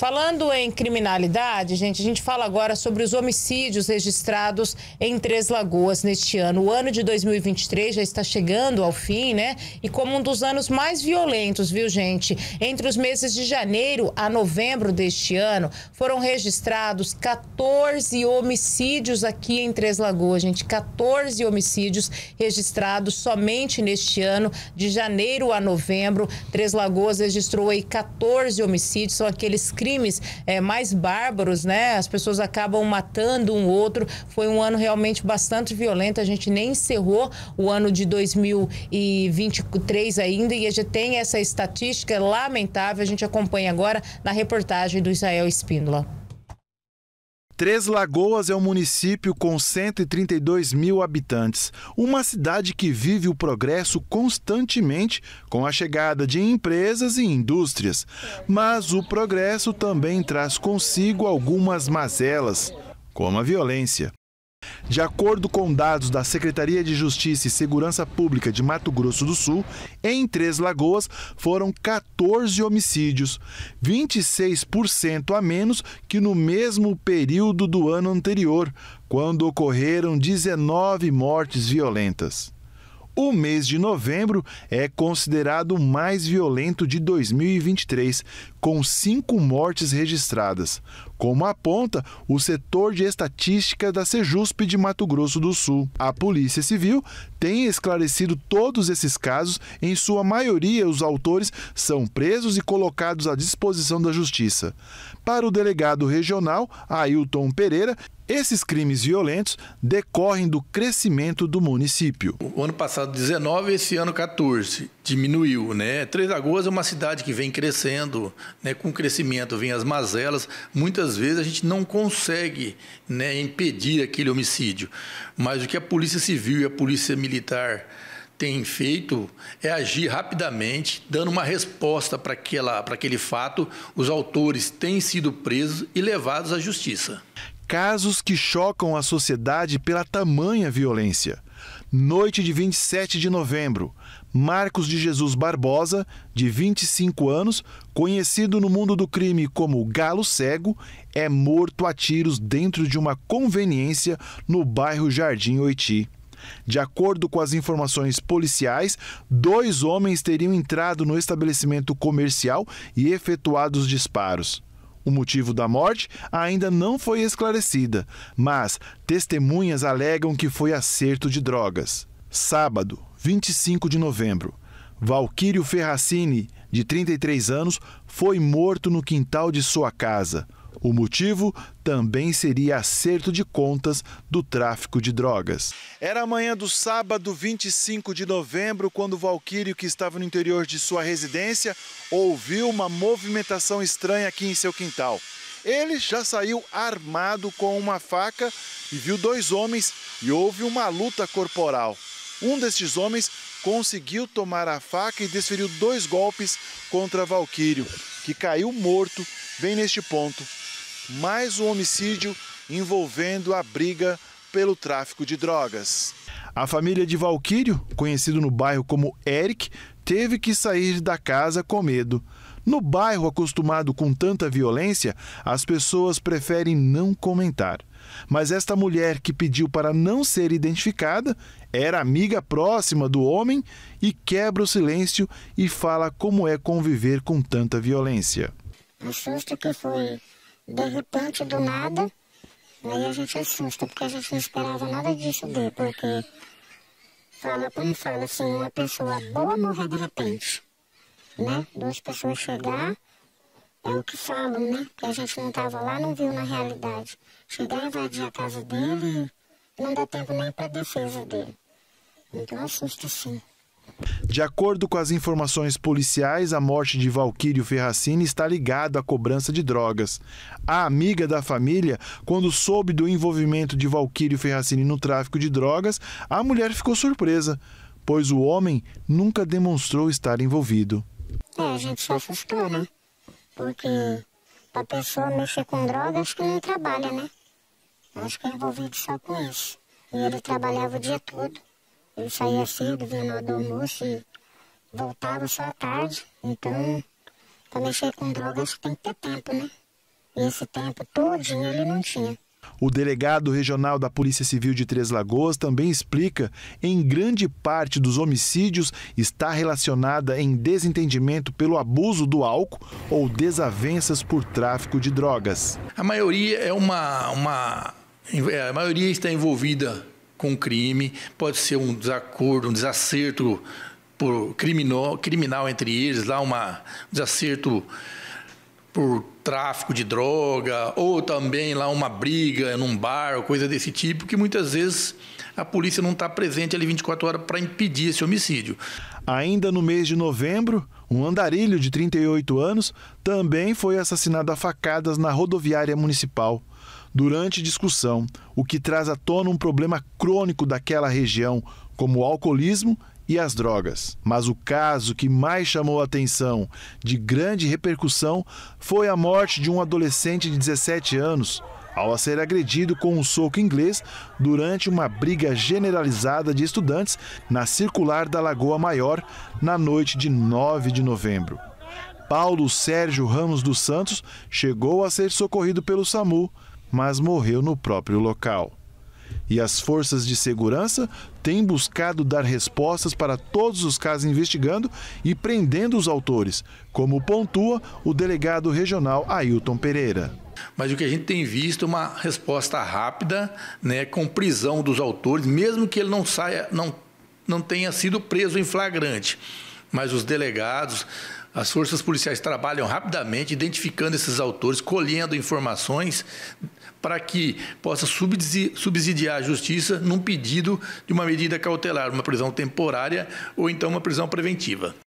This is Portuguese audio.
Falando em criminalidade, gente, a gente fala agora sobre os homicídios registrados em Três Lagoas neste ano. O ano de 2023 já está chegando ao fim, né? E como um dos anos mais violentos, viu, gente? Entre os meses de janeiro a novembro deste ano, foram registrados 14 homicídios aqui em Três Lagoas, gente. 14 homicídios registrados somente neste ano, de janeiro a novembro. Três Lagoas registrou aí 14 homicídios, são aqueles crimes crimes é, mais bárbaros, né? As pessoas acabam matando um outro. Foi um ano realmente bastante violento. A gente nem encerrou o ano de 2023 ainda e a gente tem essa estatística lamentável. A gente acompanha agora na reportagem do Israel Espíndola. Três Lagoas é um município com 132 mil habitantes, uma cidade que vive o progresso constantemente com a chegada de empresas e indústrias. Mas o progresso também traz consigo algumas mazelas, como a violência. De acordo com dados da Secretaria de Justiça e Segurança Pública de Mato Grosso do Sul, em Três Lagoas foram 14 homicídios, 26% a menos que no mesmo período do ano anterior, quando ocorreram 19 mortes violentas. O mês de novembro é considerado o mais violento de 2023, com cinco mortes registradas, como aponta o setor de estatística da Sejusp de Mato Grosso do Sul. A Polícia Civil tem esclarecido todos esses casos, em sua maioria os autores são presos e colocados à disposição da Justiça. Para o delegado regional, Ailton Pereira, esses crimes violentos decorrem do crescimento do município. O ano passado 19, esse ano 14 diminuiu. Né? Três Lagoas é uma cidade que vem crescendo, né? com o crescimento vem as mazelas. Muitas vezes a gente não consegue né, impedir aquele homicídio, mas o que a Polícia Civil e a Polícia Militar têm feito é agir rapidamente, dando uma resposta para aquele fato. Os autores têm sido presos e levados à justiça. Casos que chocam a sociedade pela tamanha violência. Noite de 27 de novembro, Marcos de Jesus Barbosa, de 25 anos, conhecido no mundo do crime como Galo Cego, é morto a tiros dentro de uma conveniência no bairro Jardim Oiti. De acordo com as informações policiais, dois homens teriam entrado no estabelecimento comercial e efetuado os disparos. O motivo da morte ainda não foi esclarecida, mas testemunhas alegam que foi acerto de drogas. Sábado, 25 de novembro, Valquírio Ferracini, de 33 anos, foi morto no quintal de sua casa. O motivo também seria acerto de contas do tráfico de drogas. Era a manhã do sábado 25 de novembro quando Valquírio, que estava no interior de sua residência, ouviu uma movimentação estranha aqui em seu quintal. Ele já saiu armado com uma faca e viu dois homens e houve uma luta corporal. Um destes homens conseguiu tomar a faca e desferiu dois golpes contra Valquírio, que caiu morto bem neste ponto mais um homicídio envolvendo a briga pelo tráfico de drogas. A família de Valquírio, conhecido no bairro como Eric, teve que sair da casa com medo. No bairro acostumado com tanta violência, as pessoas preferem não comentar. Mas esta mulher que pediu para não ser identificada era amiga próxima do homem e quebra o silêncio e fala como é conviver com tanta violência. O susto que foi de repente, do nada, aí a gente assusta, porque a gente não esperava nada disso dele, porque fala como fala assim, uma pessoa boa morrer de repente, né? Duas pessoas chegar, é o que falam, né? Que a gente não estava lá, não viu na realidade. Chegar, invadir a casa dele, não dá tempo nem para defesa dele. Então assusta sim. De acordo com as informações policiais, a morte de Valquírio Ferracini está ligada à cobrança de drogas. A amiga da família, quando soube do envolvimento de Valquírio Ferracini no tráfico de drogas, a mulher ficou surpresa, pois o homem nunca demonstrou estar envolvido. É, a gente só assustou, né? Porque a pessoa mexer com drogas acho que não trabalha, né? Acho que é envolvido só com isso. E ele trabalhava o dia todo eu saía cedo do, do almoço e voltava só à tarde. Então, comecei com drogas tem que ter tempo, né? E esse tempo todinho ele não tinha. O delegado regional da Polícia Civil de Três Lagoas também explica, em grande parte dos homicídios está relacionada em desentendimento pelo abuso do álcool ou desavenças por tráfico de drogas. A maioria é uma, uma a maioria está envolvida com crime, pode ser um desacordo, um desacerto por criminal, criminal entre eles, lá uma, um desacerto por tráfico de droga, ou também lá uma briga num bar, coisa desse tipo, que muitas vezes a polícia não está presente ali 24 horas para impedir esse homicídio. Ainda no mês de novembro, um andarilho de 38 anos também foi assassinado a facadas na rodoviária municipal durante discussão, o que traz à tona um problema crônico daquela região, como o alcoolismo e as drogas. Mas o caso que mais chamou atenção, de grande repercussão, foi a morte de um adolescente de 17 anos ao ser agredido com um soco inglês durante uma briga generalizada de estudantes na circular da Lagoa Maior na noite de 9 de novembro. Paulo Sérgio Ramos dos Santos chegou a ser socorrido pelo SAMU, mas morreu no próprio local. E as forças de segurança têm buscado dar respostas para todos os casos investigando e prendendo os autores, como pontua o delegado regional Ailton Pereira. Mas o que a gente tem visto é uma resposta rápida, né, com prisão dos autores, mesmo que ele não saia, não, não tenha sido preso em flagrante. Mas os delegados as forças policiais trabalham rapidamente identificando esses autores, colhendo informações para que possa subsidiar a justiça num pedido de uma medida cautelar, uma prisão temporária ou então uma prisão preventiva.